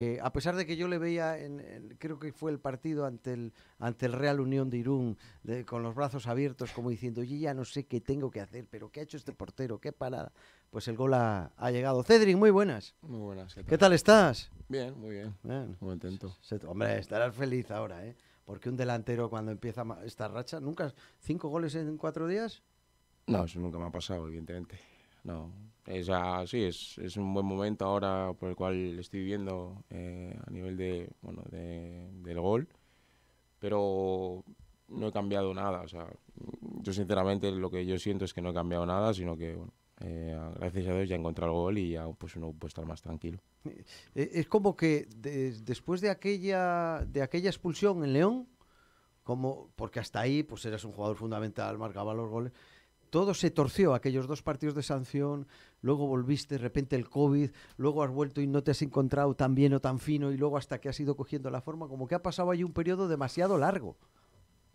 Eh, a pesar de que yo le veía, en, creo que fue el partido ante el, ante el Real Unión de Irún, con los brazos abiertos, como diciendo, yo ya no sé qué tengo que hacer, pero ¿qué ha hecho este portero? ¿Qué parada? Pues el gol ha, llegado. Cedric, muy buenas. Muy buenas. ¿Qué tal, estás? Bien, muy bien. bien. Muy contento. hombre, estarás feliz ahora, ¿eh? Porque un delantero cuando empieza esta racha, ¿nunca? ¿Cinco goles en cuatro días? No, eso nunca me ha pasado, evidentemente. No, es así, es, es un buen momento ahora por el cual estoy viviendo eh, a nivel de, bueno, del gol, pero no he cambiado nada. O sea, yo sinceramente lo que yo siento es que no he cambiado nada, sino que bueno, eh, gracias a Dios ya encontrado el gol y ya pues uno puede estar más tranquilo. Eh, es como que después de aquella, de aquella expulsión en León, como, porque hasta ahí pues eras un jugador fundamental, marcaba los goles todo se torció, aquellos dos partidos de sanción, luego volviste de repente el COVID, luego has vuelto y no te has encontrado tan bien o tan fino y luego hasta que has ido cogiendo la forma, como que ha pasado allí un periodo demasiado largo.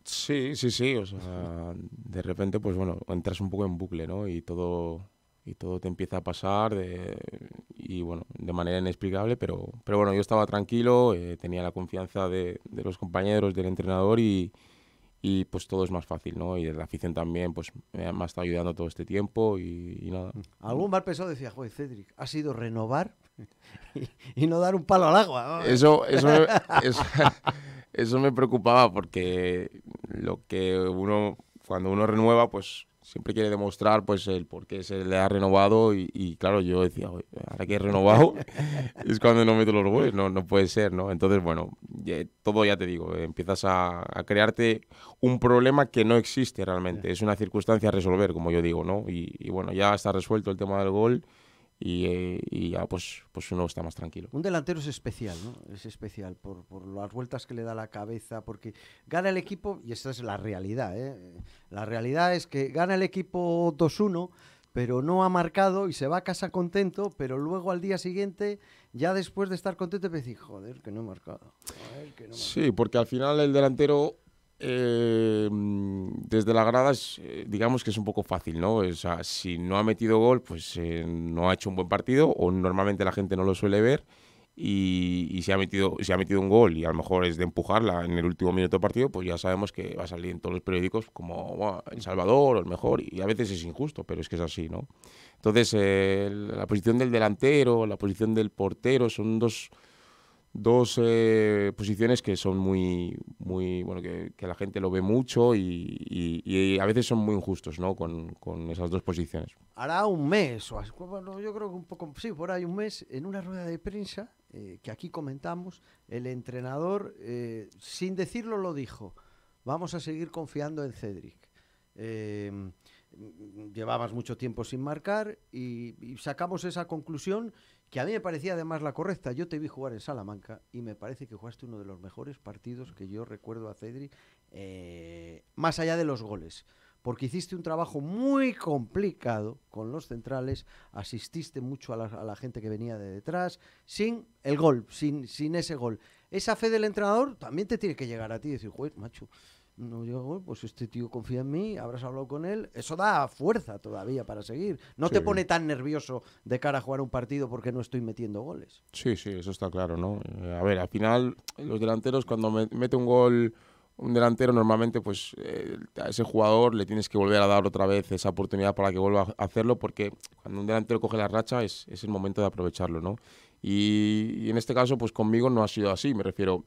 Sí, sí, sí, de repente pues bueno, entras un poco en bucle, ¿no? Y todo y todo te empieza a pasar de, y bueno, de manera inexplicable, pero, pero bueno, yo estaba tranquilo, eh, tenía la confianza de los compañeros, del entrenador y, y pues todo es más fácil, ¿no? Y la afición también pues eh, me ha estado ayudando todo este tiempo y, nada. Algún mal pensado decía, joder, Cedric, ha sido renovar y, no dar un palo al agua. Eso, eso, eso me preocupaba porque lo que uno, cuando uno renueva, pues siempre quiere demostrar pues el por qué se le ha renovado y, claro, yo decía, ahora que he renovado es cuando no meto los goles, no, no puede ser, ¿no? Entonces, bueno, todo ya te digo, empiezas a, a, crearte un problema que no existe realmente, es una circunstancia a resolver, como yo digo, ¿no? Y, y bueno, ya está resuelto el tema del gol eh, y, ya pues, pues uno está más tranquilo. Un delantero es especial, ¿no? Es especial por, las vueltas que le da la cabeza, porque gana el equipo, y esa es la realidad, ¿eh? La realidad es que gana el equipo 2-1, pero no ha marcado y se va a casa contento, pero luego al día siguiente, ya después de estar contento, te Joder, que no he marcado. Sí, porque al final el delantero eh, desde la grada, eh, digamos que es un poco fácil, ¿no? O sea, si no ha metido gol, pues eh, no ha hecho un buen partido, o normalmente la gente no lo suele ver. Y, si, ha metido, si ha metido un gol y a lo mejor es de empujarla en el último minuto de partido, pues ya sabemos que va a salir en todos los periódicos como El Salvador o el mejor, y a veces es injusto, pero es que es así, ¿no? Entonces, la posición del delantero, la posición del portero, son dos dos eh, posiciones que son muy, muy bueno, que, la gente lo ve mucho y, a veces son muy injustos, ¿no? Con, esas dos posiciones. Hará un mes, o bueno, yo creo que un poco, sí, por ahí un mes, en una rueda de prensa eh, que aquí comentamos, el entrenador, eh, sin decirlo, lo dijo, vamos a seguir confiando en Cedric llevabas mucho tiempo sin marcar y, sacamos esa conclusión que a mí me parecía además la correcta. Yo te vi jugar en Salamanca y me parece que jugaste uno de los mejores partidos que yo recuerdo a Cedri, eh, más allá de los goles. Porque hiciste un trabajo muy complicado con los centrales, asististe mucho a la, gente que venía de detrás, sin el gol, sin, sin ese gol. Esa fe del entrenador también te tiene que llegar a ti y decir, juez, macho, no, yo, pues este tío confía en mí, habrás hablado con él. Eso da fuerza todavía para seguir. No te pone tan nervioso de cara a jugar un partido porque no estoy metiendo goles. Sí, sí, eso está claro, ¿no? Eh, a ver, al final, los delanteros, cuando mete un gol un delantero, normalmente, pues eh, a ese jugador le tienes que volver a dar otra vez esa oportunidad para que vuelva a hacerlo, porque cuando un delantero coge la racha es, el momento de aprovecharlo, ¿no? y en este caso, pues conmigo no ha sido así, me refiero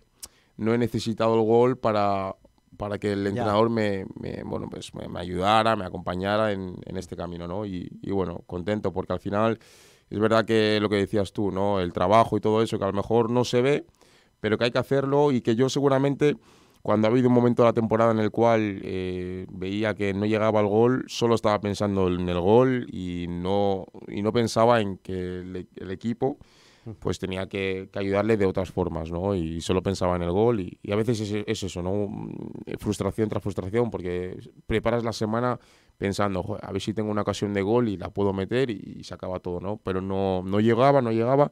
no he necesitado el gol para para que el entrenador me, bueno, pues me, ayudara, me acompañara en, este camino, ¿no? Y, bueno, contento porque al final es verdad que lo que decías tú, ¿no? El trabajo y todo eso que a lo mejor no se ve, pero que hay que hacerlo y que yo seguramente cuando ha habido un momento de la temporada en el cual eh, veía que no llegaba al gol, solo estaba pensando en el gol y no, no pensaba en que el equipo pues tenía que, ayudarle de otras formas, ¿no? Y solo pensaba en el gol y, a veces es, eso, ¿no? Mm, frustración tras frustración porque preparas la semana pensando, a ver si tengo una ocasión de gol y la puedo meter y, se acaba todo, ¿no? Pero no, no llegaba, no llegaba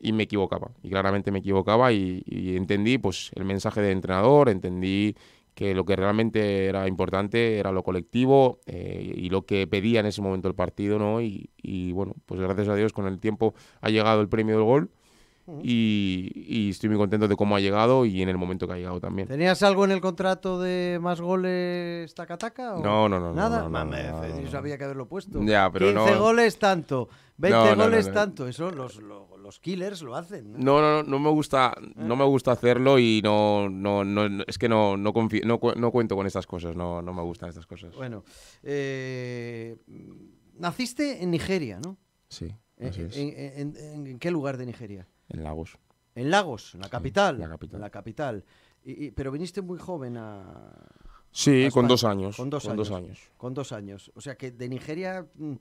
y me equivocaba. Y claramente me equivocaba y, y, entendí pues el mensaje del entrenador, entendí que lo que realmente era importante era lo colectivo eh, y lo que pedía en ese momento el partido, ¿no? Y, bueno, pues gracias a Dios con el tiempo ha llegado el premio del gol y, estoy muy contento de cómo ha llegado y en el momento que ha llegado también. ¿Tenías algo en el contrato de más goles tacataca? -taca, no, no, no. ¿Nada? No, no, no, Mames, yo sabía que haberlo puesto. Ya, 15 goles tanto, 20 goles tanto, eso los... los killers lo hacen. No, no, no, no me gusta, ah. no me gusta hacerlo y no, no, no es que no, no, confío, no, cuento con estas cosas, no, no me gustan estas cosas. Bueno, eh, naciste en Nigeria, ¿no? Sí. Eh, ¿En, qué lugar de Nigeria? En Lagos. En Lagos, la capital. la capital. La capital. pero viniste muy joven a. Sí, con dos años. Con dos, dos años. Con dos años. O sea que de Nigeria mm,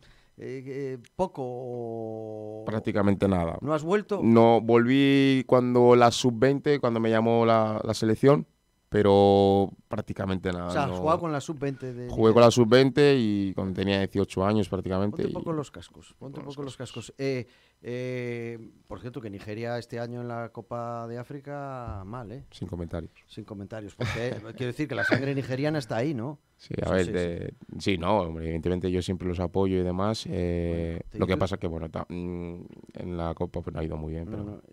eh, eh, poco o... Prácticamente nada. ¿No has vuelto? No, volví cuando la sub-20, cuando me llamó la, selección, pero prácticamente nada. O sea, has jugado con la sub-20. Jugué con la sub-20 y cuando tenía 18 años prácticamente. Ponte un poco los cascos, ponte un poco los cascos. Eh, eh, por cierto, que Nigeria este año en la Copa de África, mal, ¿eh? Sin comentarios. Sin comentarios, porque eh, quiero decir que la sangre nigeriana está ahí, ¿no? Sí, a ver, sí, no, evidentemente yo siempre los apoyo y demás. Eh, lo que pasa es que, bueno, mm, en la Copa pues, no ha ido muy bien.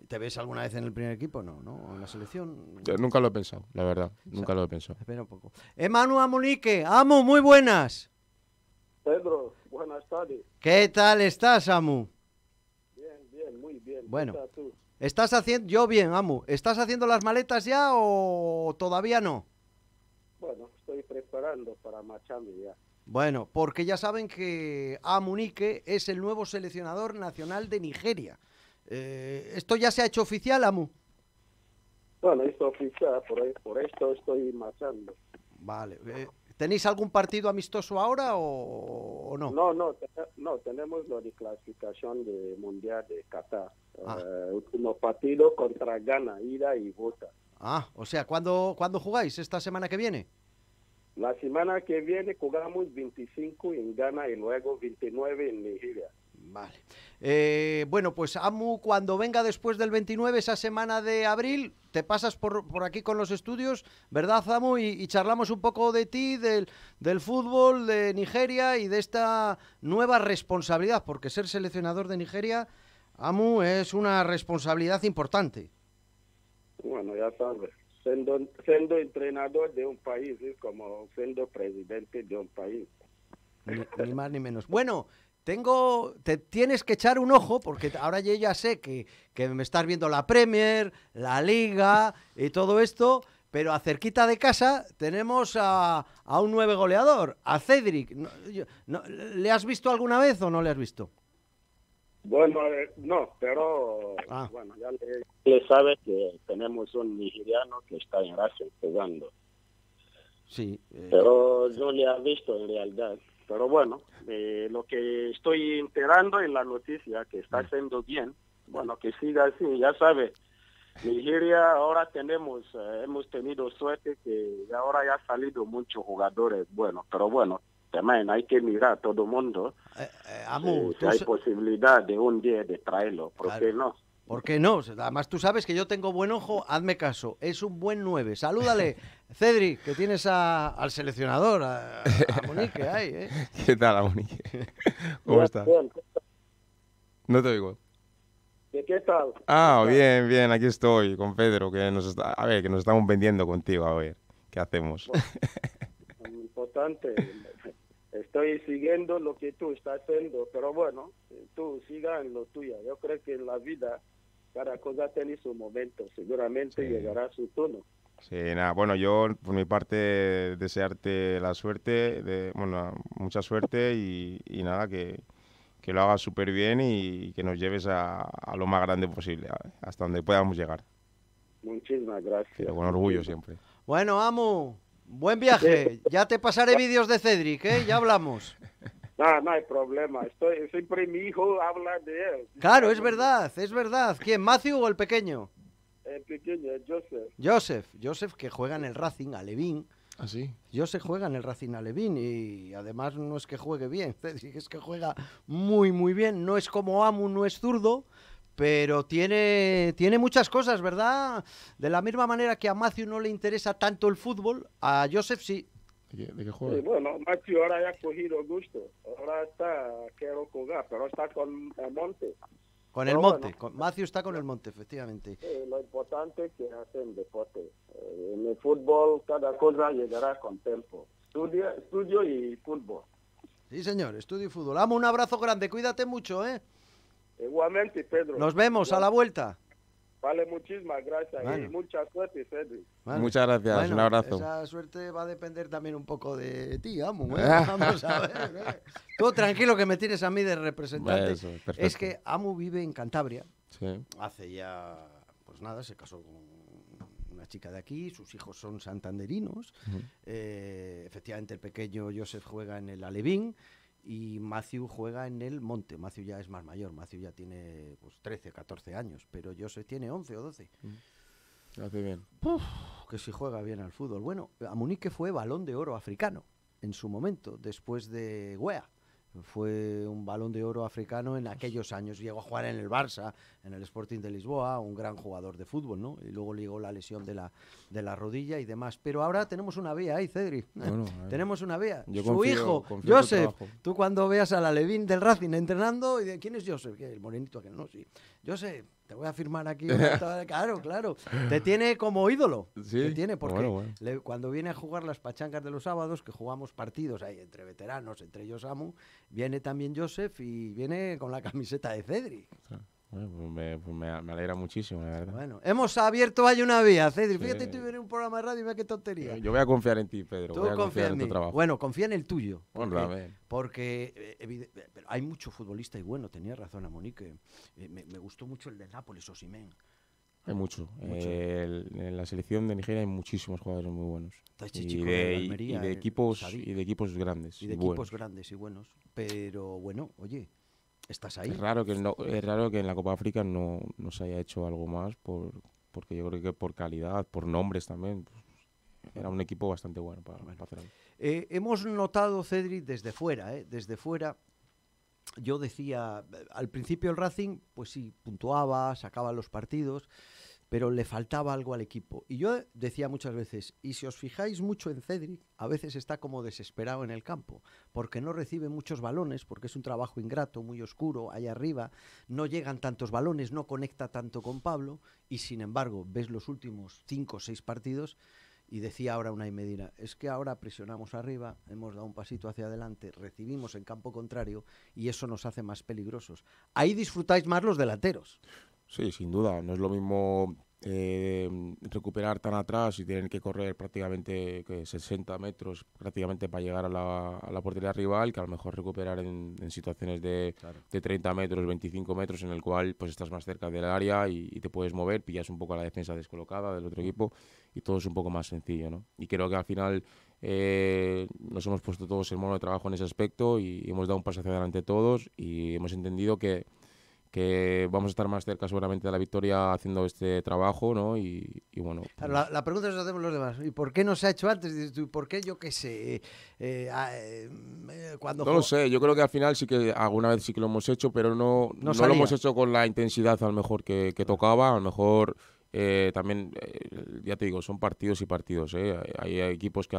¿Te ves alguna vez en el primer equipo? No, ¿no? ¿O en la selección? nunca lo he pensado, la verdad. nunca lo he pensado. Espera un poco. Emanuel Amunique, Amu, muy buenas. Pedro, buenas tardes. ¿Qué tal estás, Amu? Bueno, estás, haciendo, yo bien, Amu. ¿Estás haciendo las maletas ya o todavía no? Bueno, estoy preparando para marcharme ya. Bueno, porque ya saben que Amunike es el nuevo seleccionador nacional de Nigeria. Eh, ¿Esto ya se ha hecho oficial, Amu? Bueno, esto oficial, por, e, esto estoy marchando. Vale. Eh, ¿Tenéis algún partido amistoso ahora o, no? No, no, no, tenemos la de clasificación de Mundial de Qatar. Ah. Eh, contra Ghana, ida y Bota... Ah, o sea, ¿cuándo, jugáis? ¿Esta semana que viene? La semana que viene jugamos 25 en Ghana y luego 29 en Nigeria. Vale. Eh, bueno, pues Amu, cuando venga después del 29, esa semana de abril, te pasas por, aquí con los estudios, ¿verdad, Amu? Y, charlamos un poco de ti, del, del, fútbol, de Nigeria y de esta nueva responsabilidad, porque ser seleccionador de Nigeria Amu, es una responsabilidad importante. Bueno, ya sabes, siendo, entrenador de un país es como siendo presidente de un país. Ni, más ni menos. Bueno, tengo, te tienes que echar un ojo, porque ahora yo ya sé que, me estás viendo la Premier, la Liga y todo esto, pero a cerquita de casa tenemos a, un nuevo goleador, a Cedric. no, ¿Le has visto alguna vez o no le has visto? Bueno, no, pero ah. bueno, ya le, sabe que tenemos un nigeriano que está en Racing pegando. Sí. Eh, pero yo le ha visto en realidad. Pero bueno, eh, lo que estoy enterando en la noticia, que está ah. haciendo bien, bueno, que siga así, ya sabe. Nigeria ahora tenemos, eh, hemos tenido suerte que ahora ya ha salido muchos jugadores bueno, pero bueno, también hay que mirar a todo mundo. Eh, eh, hay posibilidad de un día de traerlo, ¿por qué no? ¿Por qué no? Además, tú sabes que yo tengo buen ojo, hazme caso. Es un buen 9. Salúdale, Cedric, que tienes al seleccionador, a, Monique ahí, ¿eh? ¿Qué tal, Monique? ¿Cómo estás? No te oigo. qué tal? Ah, bien, bien, aquí estoy con Pedro, que nos está, a ver, que nos estamos vendiendo contigo, a ver, ¿qué hacemos? importante, estoy siguiendo lo que tú estás haciendo, pero bueno, tú sigas en lo tuyo. Yo creo que en la vida cada cosa tiene su momento, seguramente llegará su turno. Sí, nada, bueno, yo por mi parte desearte la suerte, de, bueno, mucha suerte y, y nada, que, que, lo hagas súper bien y que nos lleves a, a lo más grande posible, hasta donde podamos llegar. Muchísimas gracias. con orgullo siempre. Bueno, amo. Buen viaje. Ya te pasaré vídeos de Cedric, ¿eh? Ya hablamos. No, no hay problema. Estoy, siempre mi hijo habla de él. Claro, es verdad, es verdad. ¿Quién, Matthew o el pequeño? El pequeño, Joseph. Joseph, Joseph que juega en el Racing, Alevín. ¿Ah, sí? Joseph juega en el Racing Alevín y además no es que juegue bien, es que juega muy, muy bien. No es como Amu, no es zurdo, pero tiene, tiene muchas cosas, ¿verdad? De la misma manera que a Matthew no le interesa tanto el fútbol, a Joseph sí. ¿De qué, juego? Sí, bueno, Matthew ahora ya ha cogido gusto. Ahora está, quiero jugar, pero está con el monte. Con el monte, con, Matthew está con el monte, efectivamente. Sí, lo importante es que hacen deporte. Eh, en el fútbol cada cosa llegará con tiempo. Estudio, estudio y fútbol. Sí, señor, estudio y fútbol. Amo, un abrazo grande, cuídate mucho, ¿eh? Igualmente, Pedro. Nos vemos a la vuelta. Vale, muchísimas gracias y mucha suerte, Muchas gracias, un abrazo. Esa suerte va a depender también un poco de ti, Amu. ¿eh? Vamos a ver. ¿eh? Tú tranquilo que me tienes a mí de representante. es que Amu vive en Cantabria. Hace ya, pues nada, se casó con una chica de aquí, sus hijos son santanderinos. Eh, efectivamente, el pequeño Joseph juega en el Alevín y Matthew juega en el monte. Matthew ya es más mayor, Matthew ya tiene pues, 13, 14 años, pero sé, tiene 11 o 12. Mm. bien. que si juega bien al fútbol. Bueno, a munique fue balón de oro africano en su momento, después de Wea fue un balón de oro africano en aquellos años. Llegó a jugar en el Barça, en el Sporting de Lisboa, un gran jugador de fútbol, ¿no? Y luego llegó la lesión de la, de la rodilla y demás. Pero ahora tenemos una vía ahí, Cedri. tenemos una vía. Su hijo, Joseph. Tú cuando veas a la Levín del Racing entrenando, y de, ¿quién es Joseph? El morenito que no, sí. Joseph te voy a firmar aquí. claro, claro. Te tiene como ídolo. Te tiene, porque cuando viene a jugar las pachancas de los sábados, que jugamos partidos ahí entre veteranos, entre ellos Amu, viene también Joseph y viene con la camiseta de Cedric. Pues pues me, alegra muchísimo, la verdad. Bueno, hemos abierto ahí una vía, Cedric. Fíjate, tú un programa de radio y qué tontería. Yo, voy a confiar en ti, Pedro. voy en, trabajo. Bueno, confía en el tuyo. Pues, porque, eh, eh, hay mucho futbolista y bueno, tenía razón a Monique. Eh, me, gustó mucho el de Nápoles, o Simén. Hay mucho. en la selección de Nigeria hay muchísimos jugadores muy buenos. Y de, equipos, y de equipos grandes. Y de equipos grandes y buenos. Pero bueno, oye, estás ahí. Es raro que, es raro que en la Copa África no, no se haya hecho algo más, por, porque yo creo que por calidad, por nombres también. Pues, era un equipo bastante bueno para, eh, hemos notado, Cedric, desde fuera, eh, desde fuera, yo decía, al principio el Racing, pues sí, puntuaba, sacaba los partidos, pero le faltaba algo al equipo. Y yo decía muchas veces, y si os fijáis mucho en Cedric, a veces está como desesperado en el campo, porque no recibe muchos balones, porque es un trabajo ingrato, muy oscuro, allá arriba, no llegan tantos balones, no conecta tanto con Pablo, y sin embargo ves los últimos cinco o seis partidos y decía ahora una y Medina, es que ahora presionamos arriba, hemos dado un pasito hacia adelante, recibimos en campo contrario y eso nos hace más peligrosos. Ahí disfrutáis más los delanteros. Sí, sin duda. No es lo mismo eh, recuperar tan atrás y tener que correr prácticamente 60 metros prácticamente para llegar a la, la, portería rival que a lo mejor recuperar en, situaciones de, 30 metros, 25 metros en el cual pues estás más cerca del área y, te puedes mover, pillas un poco a la defensa descolocada del otro equipo y todo es un poco más sencillo. ¿no? Y creo que al final eh, nos hemos puesto todos el mono de trabajo en ese aspecto y hemos dado un paso hacia adelante todos y hemos entendido que que vamos a estar más cerca seguramente de la victoria haciendo este trabajo, ¿no? Y, bueno. Pues la, la, pregunta es hacemos los demás, ¿y por qué no se ha hecho antes? ¿Por qué yo qué sé? Eh, eh, ah, eh, cuando no lo sé, yo creo que al final sí que alguna vez sí que lo hemos hecho, pero no, no, lo hemos hecho con la intensidad a lo mejor que, que tocaba, a lo mejor eh, también, eh, ya te digo, son partidos y partidos. Eh. Hay, equipos que,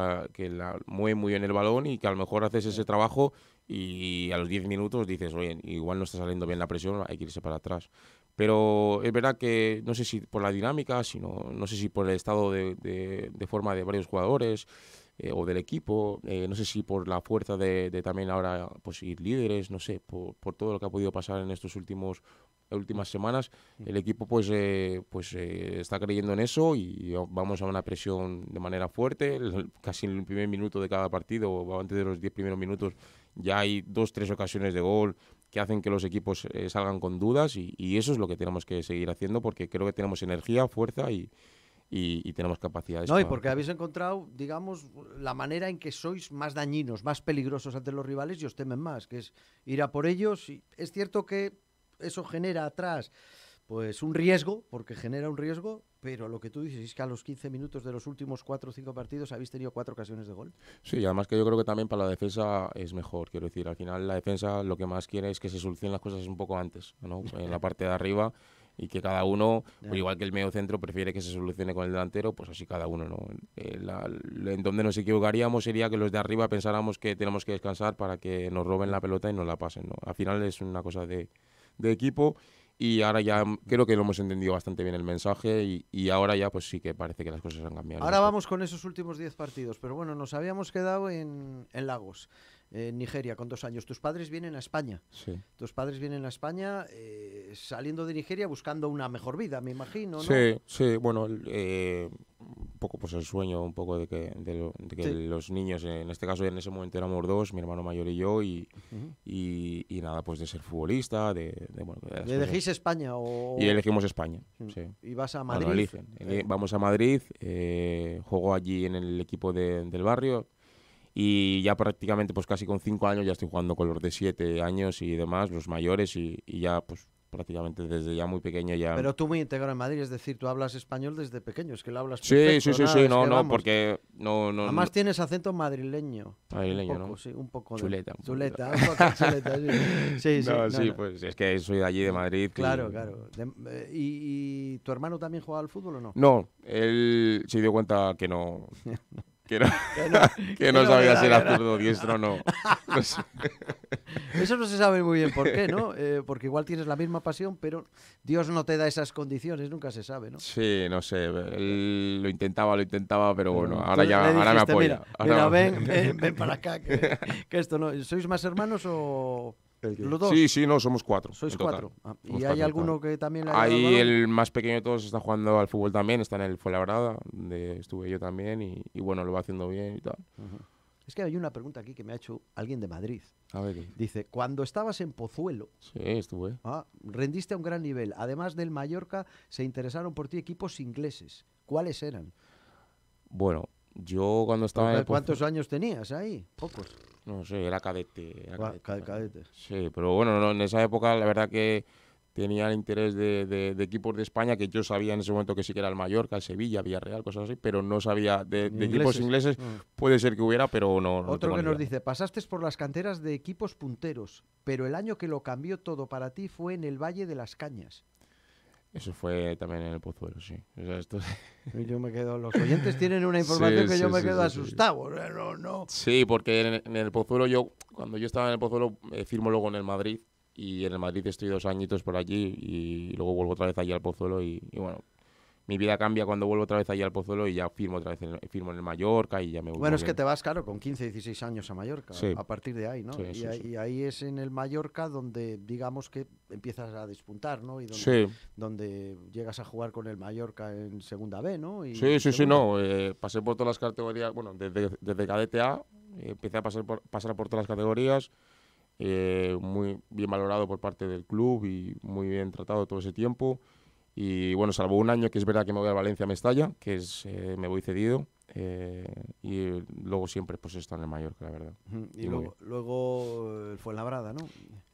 mueven muy bien el balón y que a lo mejor haces ese trabajo y a los 10 minutos dices, oye, igual no está saliendo bien la presión, hay que irse para atrás. Pero es verdad que no sé si por la dinámica, sino, no sé si por el estado de forma de varios jugadores, eh, o del equipo, eh, no sé si por la fuerza de, también ahora pues, ir líderes, no sé, por, todo lo que ha podido pasar en estos últimos últimas semanas mm. el equipo pues eh, pues está creyendo en eso y vamos a una presión de manera fuerte casi en el primer minuto de cada partido o antes de los 10 primeros minutos ya hay dos tres ocasiones de gol que hacen que los equipos salgan con dudas y, eso es lo que tenemos que seguir haciendo porque creo que tenemos energía fuerza y, y, y tenemos capacidades. No, y porque habéis encontrado, digamos, la manera en que sois más dañinos, más peligrosos ante los rivales y os temen más, que es ir a por ellos. Y es cierto que eso genera atrás pues un riesgo, porque genera un riesgo, pero lo que tú dices es que a los 15 minutos de los últimos 4 o 5 partidos habéis tenido 4 ocasiones de gol. Sí, y además que yo creo que también para la defensa es mejor, quiero decir, al final la defensa lo que más quiere es que se solucionen las cosas un poco antes, en la parte de arriba y que cada uno, igual que el medio centro prefiere que se solucione con el delantero, pues así cada uno. ¿no? Eh, en donde nos equivocaríamos sería que los de arriba pensáramos que tenemos que descansar para que nos roben la pelota y nos la pasen. ¿no? Al final es una cosa de, de equipo y ahora ya creo que lo hemos entendido bastante bien el mensaje y, ahora ya pues sí que parece que las cosas han cambiado. Ahora vamos con esos últimos 10 partidos, pero bueno, nos habíamos quedado en, en Lagos en Nigeria con dos años. Tus padres vienen a España. Sí. Tus padres vienen a España eh, saliendo de Nigeria buscando una mejor vida, me imagino. ¿no? Sí, sí, bueno, eh, un poco pues el sueño, un poco de que, los niños, en este caso en ese momento éramos dos, mi hermano mayor y yo, y, y, nada, pues de ser futbolista, de... elegís España o...? Y elegimos España, ¿Y vas a Madrid? Eh, vamos a Madrid, juego allí en el equipo del barrio y ya prácticamente pues casi con cinco años ya estoy jugando con los de siete años y demás, los mayores y, ya pues prácticamente desde ya muy pequeño ya... Pero tú muy integrado en Madrid, es decir, tú hablas español desde pequeño, es que lo hablas Sí, perfecto, sí, sí, sí, no, no, porque no, no... Además tienes acento madrileño. Madrileño, un poco, ¿no? Sí, un poco Chuleta. chuleta, un poco chuleta, sí. Sí, sí, no, sí pues es que soy de allí, de Madrid. Claro, claro. Eh, ¿y, ¿Y tu hermano también jugaba al fútbol o no? No, él se dio cuenta que no... Que no, sabía si era zurdo, diestro o no. Eso no se sabe muy bien por qué, ¿no? Eh, porque igual tienes la misma pasión, pero Dios no te da esas condiciones, nunca se sabe, ¿no? Sí, no sé. lo intentaba, lo intentaba, pero bueno, ahora ya me apoya. Mira, ven, ven, para acá, que, que esto no. ¿Sois más hermanos o.? ¿Los dos? Sí, sí, no, somos cuatro. Sois cuatro. Ah, ¿Y hay alguno que también le Ahí el, más pequeño de todos está jugando al fútbol también, está en el Fuenlabrada, donde estuve yo también, y, bueno, lo va haciendo bien y tal. Es que hay una pregunta aquí que me ha hecho alguien de Madrid. A ver. Dice, cuando estabas en Pozuelo, sí, estuve. Ah, rendiste a un gran nivel. Además del Mallorca, se interesaron por ti equipos ingleses. ¿Cuáles eran? Bueno, yo cuando estaba... En ¿Cuántos años tenías ahí? Pocos. No sé, ah, era cadete. cadete, Sí, pero bueno, en esa época la verdad que tenía el interés de, equipos de España que yo sabía en ese momento que sí que era el Mallorca, el Sevilla, Villarreal, cosas así, pero no sabía de, equipos ingleses. Ah. Puede ser que hubiera, pero no. Otro que nos dice, pasaste por las canteras de equipos punteros, pero el año que lo cambió todo para ti fue en el Valle de las Cañas. Eso fue también en el Pozuelo, sí. O los oyentes tienen una información que yo me quedo asustado. Sí, porque en, el Pozuelo yo, cuando yo estaba en el Pozuelo, eh, firmo luego en el Madrid. Y en el Madrid estoy dos añitos por allí y luego vuelvo otra vez allí al Pozuelo y bueno, mi vida cambia cuando vuelvo otra vez allí al Pozuelo y ya firmo otra vez en, firmo en el Mallorca y ya me Bueno, es que te vas, claro, con 15, 16 años a Mallorca, a partir de ahí, ¿no? y, ahí, es en el Mallorca donde, digamos que empiezas a despuntar, ¿no? Y donde, llegas a jugar con el Mallorca en Segunda B, ¿no? sí, sí, sí, no. Eh, pasé por todas las categorías, bueno, desde, desde cadete A, empecé a pasar por, pasar por todas las categorías. Eh, muy bien valorado por parte del club y muy bien tratado todo ese tiempo. Y bueno, salvo un año que es verdad que me voy a Valencia me estalla que es eh, me voy cedido. Eh, y luego siempre pues está en el Mallorca, la verdad. Y, luego, luego el eh, Fuenlabrada, ¿no?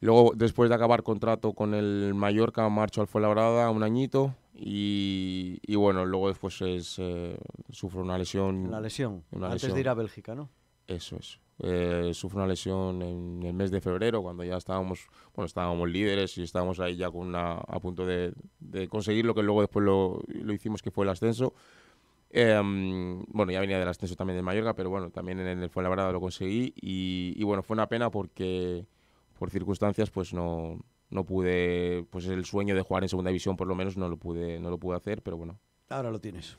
Luego, después de acabar contrato con el Mallorca, marcho al Fuenlabrada un añito y, bueno, luego después es, sufro una lesión. La lesión. Una Antes de ir a Bélgica, ¿no? Eso es eh, sufre una lesión en el mes de febrero, cuando ya estábamos, bueno, estábamos líderes y estábamos ahí ya a punto de, conseguir lo que luego después lo, hicimos, que fue el ascenso. Em, bueno, ya venía del ascenso también de Mallorca, pero bueno, también en el Fuenlabrada lo conseguí y, bueno, fue una pena porque por circunstancias pues no, no pude, pues el sueño de jugar en segunda división por lo menos no lo pude, no lo pude hacer, pero bueno. Ahora lo tienes.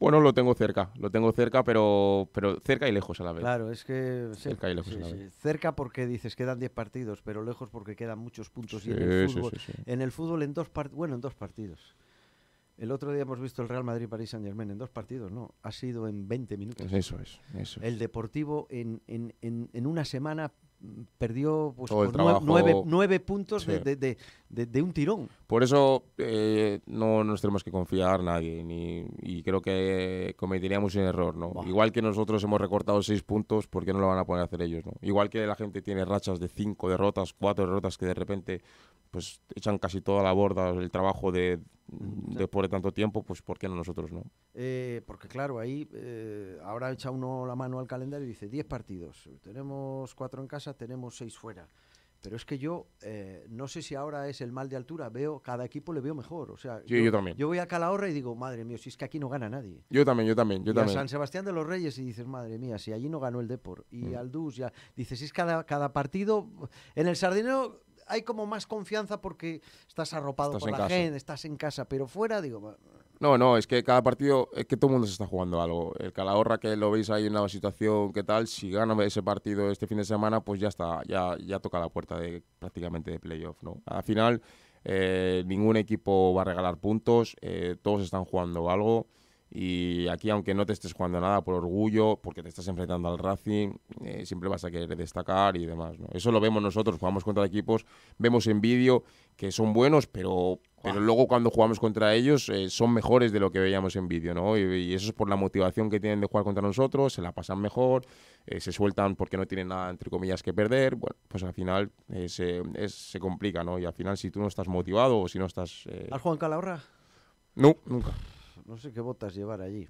Bueno, lo tengo cerca, lo tengo cerca, pero, pero cerca y lejos a la vez. Claro, es que cerca y lejos Cerca porque dices quedan 10 partidos, pero lejos porque quedan muchos puntos y en el fútbol, en el fútbol en dos partidos, bueno, en dos partidos. El otro día hemos visto el Real Madrid París Saint Germain en dos partidos, ¿no? Ha sido en 20 minutos. eso es, eso es. El Deportivo en, una semana mm, perdió pues, nueve, puntos de, de, de, un tirón. Por eso eh, no nos tenemos que confiar nadie ni, y creo que cometeríamos un error. ¿no? Igual que nosotros hemos recortado seis puntos, ¿por qué no lo van a poder hacer ellos? ¿no? Igual que la gente tiene rachas de cinco derrotas, cuatro derrotas que de repente pues echan casi toda la borda el trabajo de, por después tanto tiempo, pues ¿por qué no nosotros no? Eh, porque claro, ahí eh, ahora echa uno la mano al calendario y dice 10 partidos, tenemos cuatro en casa, tenemos seis fuera. Pero es que yo eh, no sé si ahora es el mal de altura. Veo cada equipo le veo mejor. O sea, yo, también. Yo voy a Calahorra y digo, madre mía, si es que aquí no gana nadie. Yo también, yo también, yo también. A San Sebastián de los Reyes y dices, madre mía, si allí no ganó el Depor y mm. al ya dices, es cada cada partido en el Sardinero hay como más confianza porque estás arropado por la gente, estás en casa, pero fuera digo. No, no, es que cada partido, es que todo el mundo se está jugando algo. El Calahorra, que lo veis ahí en la situación, ¿qué tal? Si gana ese partido este fin de semana, pues ya está, ya, ya toca la puerta de prácticamente de playoff, ¿no? Al final, eh, ningún equipo va a regalar puntos, eh, todos están jugando algo. Y aquí, aunque no te estés jugando nada por orgullo, porque te estás enfrentando al Racing, eh, siempre vas a querer destacar y demás. Eso lo vemos nosotros, jugamos contra equipos, vemos en vídeo que son buenos, pero pero ah. luego cuando jugamos contra ellos eh, son mejores de lo que veíamos en vídeo, ¿no? Y, eso es por la motivación que tienen de jugar contra nosotros, se la pasan mejor, eh, se sueltan porque no tienen nada, entre comillas, que perder. Bueno, pues al final eh, se, complica, ¿no? Y al final si tú no estás motivado o si no estás... ¿Has jugado en Calahorra? No, nunca. No sé qué botas llevar allí,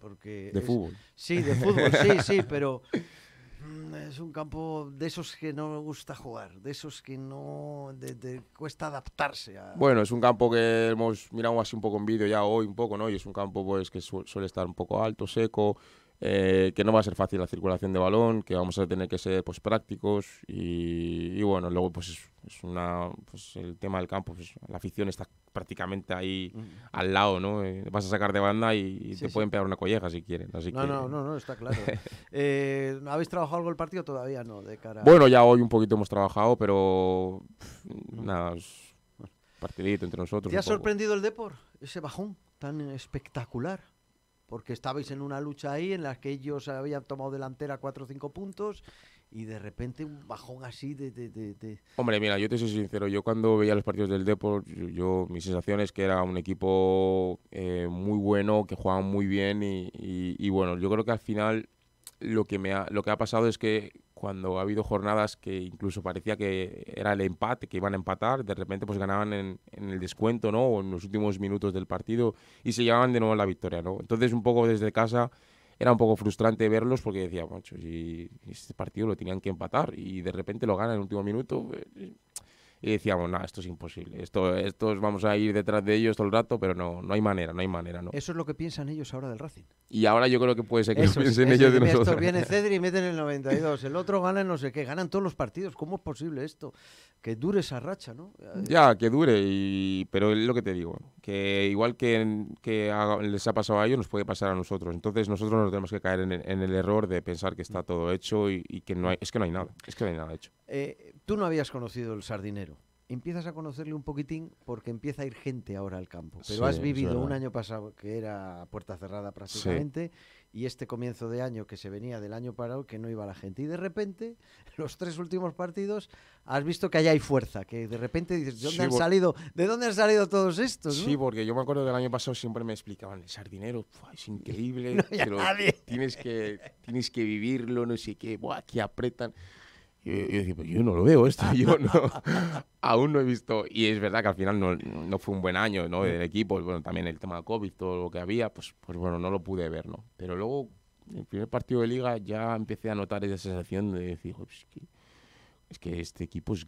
porque... De fútbol. Sí, de fútbol, sí, sí, pero... Mm, es un campo de esos que no me gusta jugar, de esos que no de, cuesta adaptarse. A... Bueno, es un campo que hemos mirado así un poco en vídeo ya hoy un poco, ¿no? Y es un campo pues que suele estar un poco alto, seco, eh, que no va a ser fácil la circulación de balón, que vamos a tener que ser pues, prácticos y, bueno, luego pues es, pues, el tema del campo, pues, la afición está prácticamente ahí mm. al lado, ¿no? Eh, vas a sacar de banda y, te pueden pegar una colleja si quieren. Así no, que... no, no, no, está claro. Eh, ¿Habéis trabajado algo el partido todavía? No, de cara... Bueno, ya hoy un poquito hemos trabajado, pero mm. nada, partidito entre nosotros. ¿Te ha sorprendido el Depor? Ese bajón tan espectacular porque estabais en una lucha ahí en la que ellos habían tomado delantera cuatro o cinco puntos y de repente un bajón así de, Hombre, mira, yo te soy sincero, yo cuando veía los partidos del Depor, yo, yo mi sensación es que era un equipo eh, muy bueno, que jugaban muy bien y, bueno, yo creo que al final lo que, me lo que ha pasado es que cuando ha habido jornadas que incluso parecía que era el empate, que iban a empatar, de repente pues ganaban en, el descuento, ¿no? O en los últimos minutos del partido y se llevaban de nuevo la victoria, ¿no? Entonces un poco desde casa era un poco frustrante verlos porque decía, macho, si este partido lo tenían que empatar y de repente lo ganan en el último minuto, eh, y decíamos, no, esto es imposible, esto, estos vamos a ir detrás de ellos todo el rato, pero no, no hay manera, no hay manera, ¿no? Eso es lo que piensan ellos ahora del Racing. Y ahora yo creo que puede ser que lo piensen ellos de nosotros. viene Cedri y meten el 92, el otro gana no sé qué, ganan todos los partidos, ¿cómo es posible esto? Que dure esa racha, ¿no? Ya, que dure, y... pero es lo que te digo, que igual que, que les ha pasado a ellos, nos puede pasar a nosotros. Entonces nosotros no tenemos que caer en, el error de pensar que está mm. todo hecho y, que no es que no hay nada, es que no hay nada hecho. Eh, tú no habías conocido el sardinero. Empiezas a conocerle un poquitín porque empieza a ir gente ahora al campo. Pero has vivido un año pasado que era puerta cerrada prácticamente y este comienzo de año que se venía del año parado que no iba la gente. Y de repente, los tres últimos partidos, has visto que allá hay fuerza, que de repente dices, ¿de dónde, han, salido, ¿de dónde salido todos estos? Sí, porque yo me acuerdo del año pasado siempre me explicaban, el sardinero, es increíble, Tienes, que, tienes que vivirlo, no sé qué, Buah, que apretan. Yo, decía, pues yo no lo veo esto, yo no, aún no he visto. Y es verdad que al final no, fue un buen año ¿no? Mm. del equipo, bueno, también el tema de COVID, todo lo que había, pues, pues bueno, no lo pude ver, ¿no? Pero luego, en el primer partido de liga ya empecé a notar esa sensación de decir, es que, es que este equipo es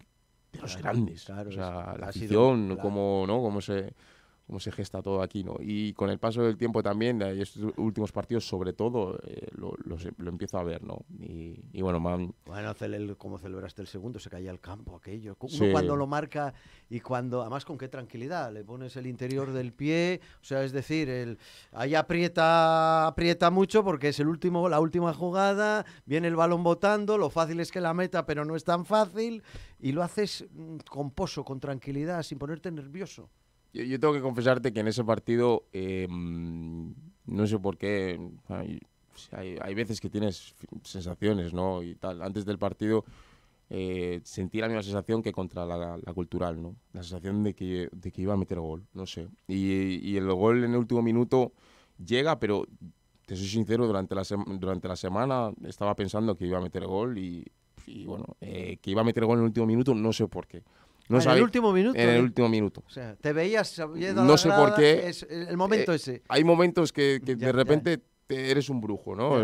de los grandes. o sea, la afición, como, ¿no? se cómo se gesta todo aquí, ¿no? Y con el paso del tiempo también, eh, estos últimos partidos sobre todo, eh, lo, empiezo a ver, ¿no? Y, bueno, man... Bueno, como celebraste el segundo, se caía el campo aquello. Uno cuando lo marca y cuando, además con qué tranquilidad, le pones el interior del pie, o sea, es decir, el, ahí aprieta, aprieta mucho porque es el último, la última jugada, viene el balón botando, lo fácil es que la meta, pero no es tan fácil, y lo haces mm, con poso, con tranquilidad, sin ponerte nervioso. Yo, tengo que confesarte que en ese partido, em, no sé por qué, hay, veces que tienes sensaciones, ¿no? Y tal, antes del partido eh, sentí la misma sensación que contra la, cultural, ¿no? La sensación de que, de que, iba a meter gol, no sé. Y, el gol en el último minuto llega, pero te soy sincero, durante la, durante la semana estaba pensando que iba a meter gol y, bueno, eh, que iba a meter gol en el último minuto, no sé por qué en el último minuto. En el ¿eh? último minuto. te veías. No sé por qué. el momento eh, ese. Hay momentos que, de repente eres un brujo, ¿no?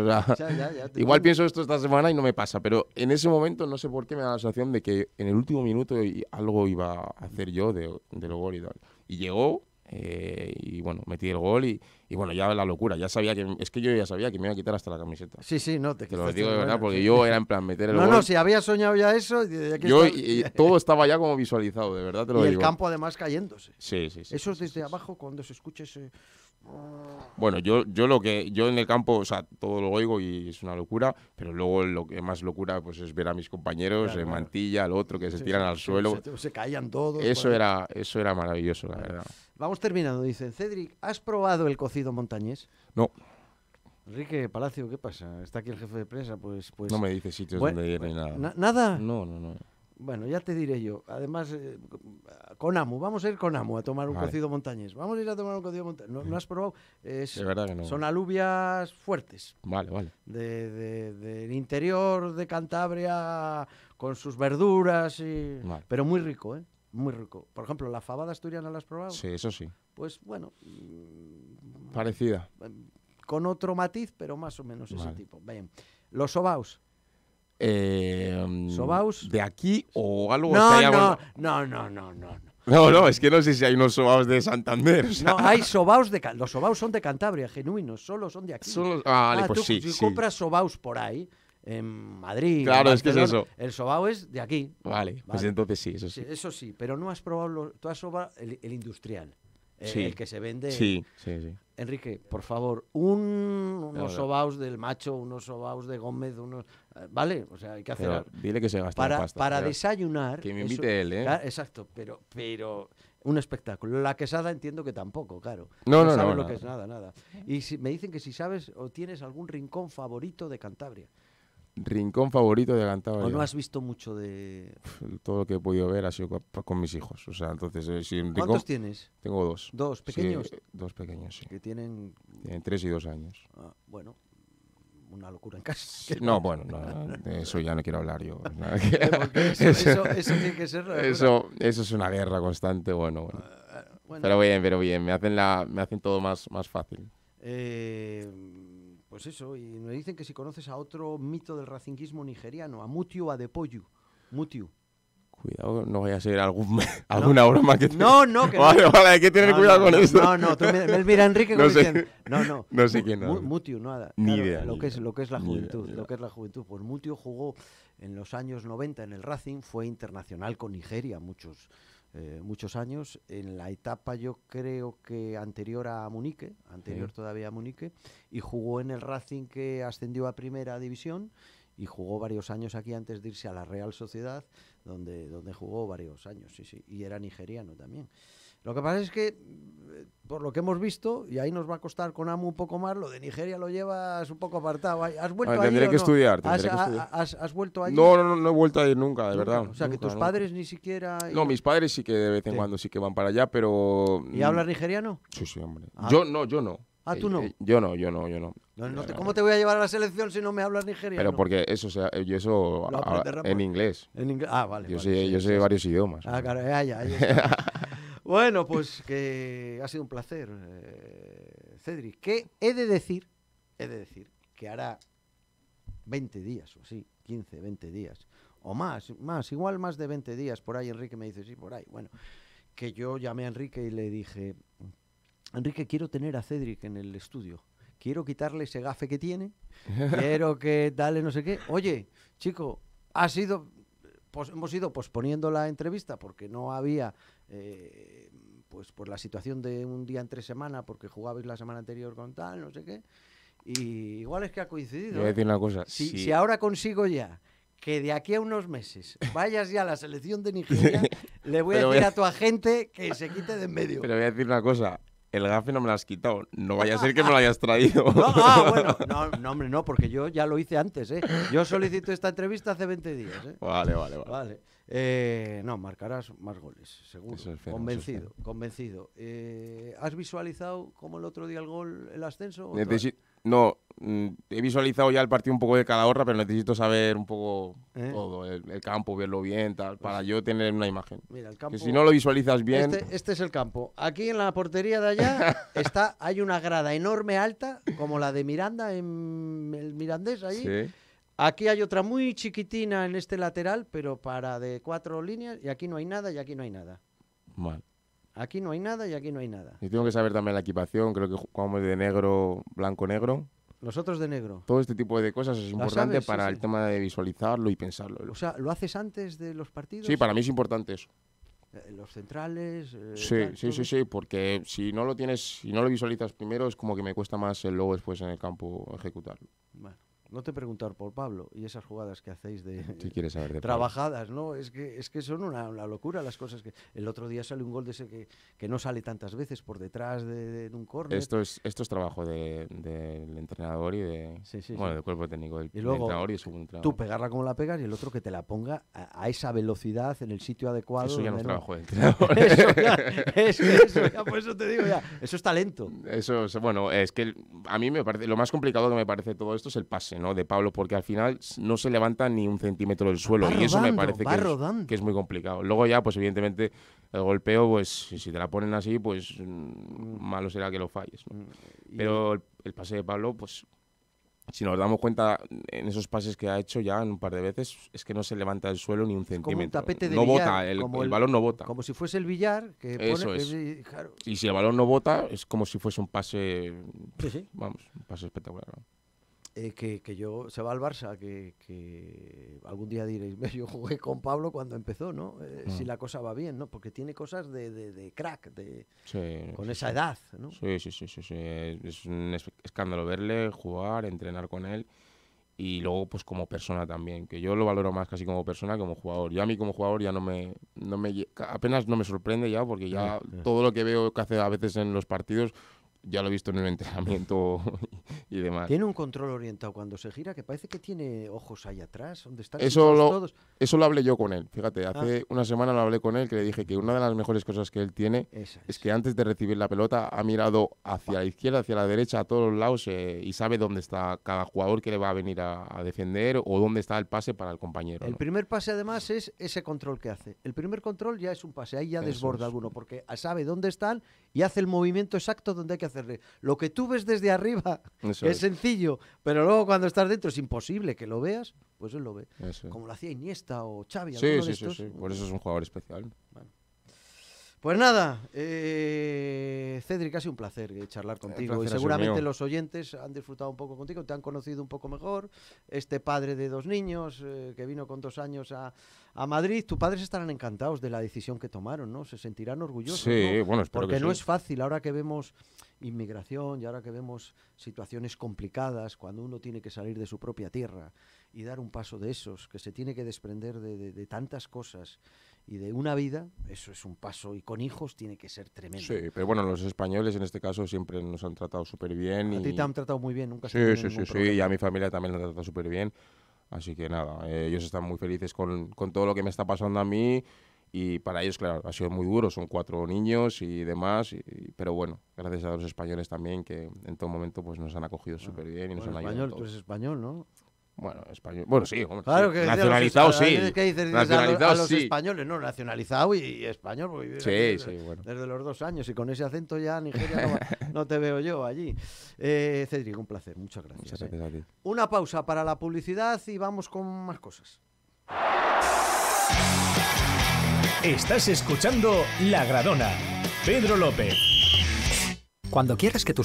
igual pienso esto esta semana y no me pasa, pero en ese momento no sé por qué me da la sensación de que en el último minuto algo iba a hacer yo de, de gol y tal. Y llegó eh, y bueno, metí el gol y, y bueno, ya la locura, ya sabía que. Es que yo ya sabía que me iba a quitar hasta la camiseta. Sí, sí, no, te, te lo digo de verdad, porque yo era en plan meter el. No, no, si había soñado ya eso. y, todo estaba ya como visualizado, de verdad y el campo además cayéndose. Sí, sí, sí. Eso es desde abajo cuando se escucha ese. Bueno, yo, yo lo que yo en el campo, o sea, todo lo oigo y es una locura, pero luego lo que más locura pues es ver a mis compañeros en mantilla, al otro que se tiran al suelo. Se, caían todos. Eso era eso era maravilloso, la verdad. Vamos terminando, dicen Cedric, ¿has probado el cocido montañés? No. Enrique Palacio, ¿qué pasa? ¿Está aquí el jefe de prensa? Pues, pues... No me dice sitios donde ir nada. ¿Nada? No, no, no. Bueno, ya te diré yo. Además, eh, con Amo, vamos a ir con Amo a tomar un cocido montañés. Vamos a ir a tomar un cocido montañés. ¿No, has probado? Es, verdad que no. Son alubias fuertes. Vale, vale. Del interior de Cantabria, con sus verduras y... Pero muy rico, ¿eh? Muy rico. Por ejemplo, ¿la fabada asturiana la has probado? Sí, eso sí pues bueno... Mm, Parecida. Mm, con otro matiz, pero más o menos ese tipo. Bien. Los sobaos. Eh, ¿Sobaos? ¿De aquí o algo no, no, no, no, no, no, no. es que no sé si hay unos sobaos de Santander. No, hay sobaos de... Los sobaos son de Cantabria, genuinos, solo son de aquí. Solo, ah, vale, ah, pues sí, Si compras sobaos por ahí, en Madrid... Claro, es que es eso. El sobao es de aquí. Vale, pues entonces sí, eso sí. Eso sí, pero no has probado... has el industrial el que se vende. Sí, Enrique, por favor, un, unos sobaos del macho, unos sobaos de Gómez, unos. Eh, ¿Vale? O sea, hay que hacer. dile que se para, Para desayunar. Que me invite él, ¿eh? exacto, pero, pero un espectáculo. La quesada entiendo que tampoco, claro. No, no, no. lo que es nada, nada. Y si, me dicen que si sabes o tienes algún rincón favorito de Cantabria rincón favorito de Cantabria. ¿O no has visto mucho de...? Todo lo que he podido ver ha sido con, mis hijos. O sea, entonces... Eh, ¿Cuántos tienes? Tengo dos. ¿Dos pequeños? dos pequeños, sí. Que tienen... tres y dos años. Ah, bueno, una locura en casa. No, bueno, de eso ya no quiero hablar yo. eso, tiene que ser eso, eso, es una guerra constante, ah, ah, bueno, Pero bien, pero bien, me hacen, la, me hacen todo más, más fácil. Eh, pues eso, y me dicen que si conoces a otro mito del racinquismo nigeriano, a Mutiu Adepoyu. Mutiu. Cuidado, no voy a ser algún, alguna broma que... Te... No, no, que Vale, no. vale, hay que tener cuidado con eso. No, no, tú me, mira Enrique No, no. sé quién. Mutiu, nada. Ni idea. Lo, que Es, lo que es la juventud, lo que es la juventud. Pues Mutiu jugó en los años 90 en el Racing, fue internacional con Nigeria muchos eh, muchos años, en la etapa yo creo que anterior a Munique, anterior todavía a Munique, y jugó en el Racing que ascendió a Primera División y jugó varios años aquí antes de irse a la Real Sociedad, donde, donde jugó varios años, sí, sí, y era nigeriano también. Lo que pasa es que, mm, por lo que hemos visto, y ahí nos va a costar con AMU un poco más, lo de Nigeria lo llevas un poco apartado. ¿Has vuelto a Tendré que estudiar. ¿Has, vuelto allí? No, no, no, he vuelto a ir nunca, de verdad. O sea, que tus padres ni siquiera... No, mis padres sí que de vez en cuando sí que van para allá, pero... ¿Y mm, hablas nigeriano? Sí, sí, hombre. Ah. Yo no, yo no. Ah, tú no. Eh, eh, yo no, yo no, yo no. ¿Cómo te voy a llevar a la selección si no me hablas nigeriano? Pero porque eso, o sea, eh, yo eso en inglés. En inglés. Ah, vale. Yo sé, yo sé varios idiomas. Ah, claro, ya, ya. Bueno, pues que ha sido un placer, eh, Cedric. Que he de decir, he de decir, que hará 20 días o así, 15, 20 días, o más, más, igual más de 20 días, por ahí Enrique me dice, sí, por ahí, bueno, que yo llamé a Enrique y le dije, Enrique, quiero tener a Cedric en el estudio, quiero quitarle ese gafe que tiene, quiero que dale no sé qué, oye, chico, ha sido, hemos ido posponiendo la entrevista porque no había eh, pues por la situación de un día entre semana porque jugabais la semana anterior con tal no sé qué y igual es que ha coincidido voy a ¿eh? decir una cosa si, si ahora consigo ya que de aquí a unos meses vayas ya a la selección de Nigeria, le voy a decir a... a... tu agente que se quite de en medio. Pero voy a decir una cosa, el gafi no me lo has quitado. No vaya a ser que me lo hayas traído. No, ah, bueno, no, hombre, no, porque yo ya lo hice antes, ¿eh? Yo solicito esta entrevista hace 20 días, ¿eh? Vale, vale, vale. vale. Eh, no, marcarás más goles, seguro. convencido, convencido. Eh, ¿Has visualizado como el otro día el gol, el ascenso? No, mm, he visualizado ya el partido un poco de cada horra, pero necesito saber un poco ¿Eh? todo, el, campo, verlo bien, tal, para pues yo tener una imagen. Mira, el campo, que si no lo visualizas este bien... Este, es el campo. Aquí en la portería de allá está, hay una grada enorme alta, como la de Miranda, en el Mirandés, ahí. Sí. Aquí hay otra muy chiquitina en este lateral, pero para de cuatro líneas, y aquí no hay nada, y aquí no hay nada. Mal. Aquí no hay nada y aquí no hay nada. Y tengo que saber también la equipación, creo que jugamos de negro, blanco-negro. ¿Los otros de negro. Todo este tipo de cosas es importante para el tema de visualizarlo y pensarlo. O sea, ¿lo haces antes de los partidos? Sí, para mí es importante eso. Eh, los centrales. Eh, sí, sí, sí, sí, porque si no lo tienes, si no lo visualizas primero, es como que me cuesta más el luego después en el campo ejecutarlo. Bueno no te preguntar por Pablo y esas jugadas que hacéis de, trabajadas, ¿no? Es que, es que son una, locura las cosas que... El otro día sale un gol de ese que, no sale tantas veces por detrás de, un córner. Esto es, esto es trabajo del entrenador y de, bueno, del cuerpo técnico. y luego, tú pegarla como la pegas y el otro que te la ponga a, esa velocidad en el sitio adecuado. Eso ya no es trabajo del entrenador. eso, ya, eso, por eso te digo ya. Eso es talento. Eso, bueno, es que a mí me parece, lo más complicado que me parece todo esto es el pase, de Pablo, porque al final no se levanta ni un centímetro del suelo. y eso me parece que es, que es, muy complicado. Luego ya, pues evidentemente, el golpeo, pues si te la ponen así, pues mm, malo será que lo falles. Mm, Pero el, pase de Pablo, pues si nos damos cuenta en esos pases que ha hecho ya un par de veces, es que no se levanta del suelo ni un centímetro. no bota, el, balón no bota. Como si fuese el billar. Que Eso pone, es. Y si el balón no bota, es como si fuese un pase. Vamos, un pase espectacular. Eh, que, que, yo se va al Barça, que, que, algún día diréis, yo jugué con Pablo cuando empezó, ¿no? Eh, si mm. la cosa va bien, ¿no? Porque tiene cosas de, de, crack, de, con esa edad, ¿no? Sí, sí, sí, sí, Es un escándalo verle, jugar, entrenar con él y luego pues como persona también, que yo lo valoro más casi como persona que como jugador. Yo a mí como jugador ya no me, me apenas no me sorprende ya porque ya todo lo que veo que hace a veces en los partidos ya lo he visto en el entrenamiento y demás. Tiene un control orientado cuando se gira, que parece que tiene ojos ahí atrás, donde está. eso lo, Eso lo hablé yo con él, fíjate, ah. hace una semana lo hablé con él, que le dije que una de las mejores cosas que él tiene es, que antes de recibir la pelota ha mirado hacia la izquierda, hacia la derecha, a todos los lados eh, y sabe dónde está cada jugador que le va a venir a, defender o dónde está el pase para el compañero. El primer pase además es ese control que hace. El primer control ya es un pase, ahí ya desborda alguno, porque sabe dónde están y hace el movimiento exacto donde hay que hacerle. Lo que tú ves desde arriba es, sencillo, pero luego cuando estás dentro es imposible que lo veas, pues él lo ve. Como lo hacía Iniesta o Xavi. Sí, sí, Por eso es un jugador especial. Pues nada, eh, Cedric, ha sido un placer eh, charlar contigo y seguramente los oyentes han disfrutado un poco contigo, te han conocido un poco mejor. Este padre de dos niños eh, que vino con dos años a, Madrid, tus padres estarán encantados de la decisión que tomaron, ¿no? Se sentirán orgullosos. Sí, ¿no? bueno, Porque no es fácil ahora que vemos inmigración y ahora que vemos situaciones complicadas cuando uno tiene que salir de su propia tierra y dar un paso de esos, que se tiene que desprender de tantas cosas y de una vida, eso es un paso, y con hijos tiene que ser tremendo. Sí, pero bueno, los españoles en este caso siempre nos han tratado súper bien. A ti te han tratado muy bien, nunca Sí, sí, sí, sí, y a mi familia también nos han tratado súper bien. Así que nada, eh, ellos están muy felices con, con todo lo que me está pasando a mí. Y para ellos, claro, ha sido muy duro, son cuatro niños y demás, pero bueno, gracias a los españoles también que en todo momento pues nos han acogido ah, súper bien y nos han ayudado. Español, tú eres español, ¿no? Bueno, español. Bueno, sí, claro nacionalizado sí. ¿Qué dices, nacionalizado, a, los españoles? No, nacionalizado y, español. sí, desde, sí, bueno. Desde los dos años y con ese acento ya Nigeria no, te veo yo allí. Eh, Cedric, un placer, muchas gracias. Eh. Una pausa para la publicidad y vamos con más cosas. Estás escuchando La Gradona, Pedro López. Cuando quieras que tus